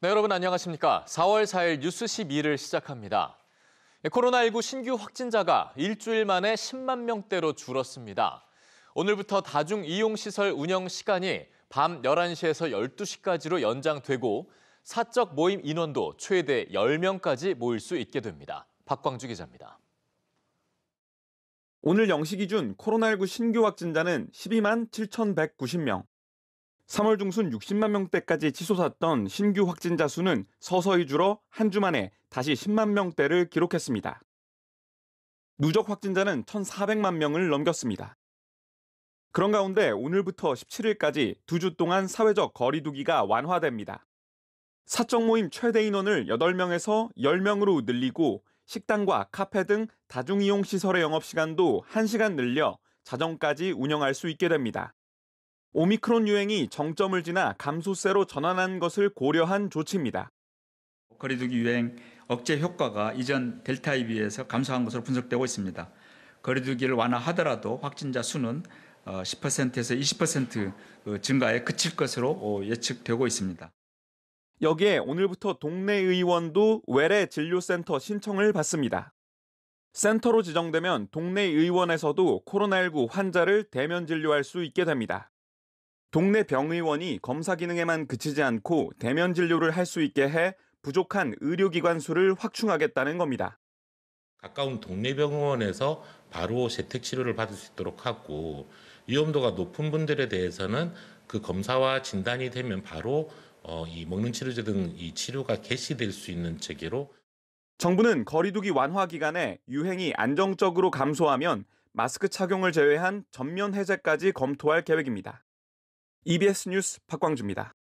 네, 여러분 안녕하십니까. 4월 4일 뉴스 12를 시작합니다. 예, 코로나19 신규 확진자가 일주일 만에 10만 명대로 줄었습니다. 오늘부터 다중이용시설 운영 시간이 밤 11시에서 12시까지로 연장되고 사적 모임 인원도 최대 10명까지 모일 수 있게 됩니다. 박광주 기자입니다. 오늘 0시 기준 코로나19 신규 확진자는 12만 7,190명, 3월 중순 60만 명대까지 치솟았던 신규 확진자 수는 서서히 줄어 한 주 만에 다시 10만 명대를 기록했습니다. 누적 확진자는 1,400만 명을 넘겼습니다. 그런 가운데 오늘부터 17일까지 두 주 동안 사회적 거리두기가 완화됩니다. 사적 모임 최대 인원을 8명에서 10명으로 늘리고 식당과 카페 등 다중이용 시설의 영업 시간도 1시간 늘려 자정까지 운영할 수 있게 됩니다. 오미크론 유행이 정점을 지나 감소세로 전환한 것을 고려한 조치입니다. 거리두기 유행 억제 효과가 이전 델타에 비해서 감소한 것으로 분석되고 있습니다. 거리두기를 완화하더라도 확진자 수는 10%에서 어, 20% 어, 증가에 그칠 것으로 어, 예측되고 있습니다. 여기에 오늘부터 동네 의원도 외래 진료센터 신청을 받습니다. 센터로 지정되면 동네 의원에서도 코로나19 환자를 대면 진료할 수 있게 됩니다. 동네 병의원이 검사 기능에만 그치지 않고 대면 진료를 할 수 있게 해 부족한 의료기관 수를 확충하겠다는 겁니다. 가까운 동네 병원에서 바로 재택 치료를 받을 수 있도록 하고 위험도가 높은 분들에 대해서는 그 검사와 진단이 되면 바로 어, 이 먹는 치료제 등 이 치료가 개시될 수 있는 체계로 정부는 거리두기 완화 기간에 유행이 안정적으로 감소하면 마스크 착용을 제외한 전면 해제까지 검토할 계획입니다. EBS 뉴스 박광주입니다.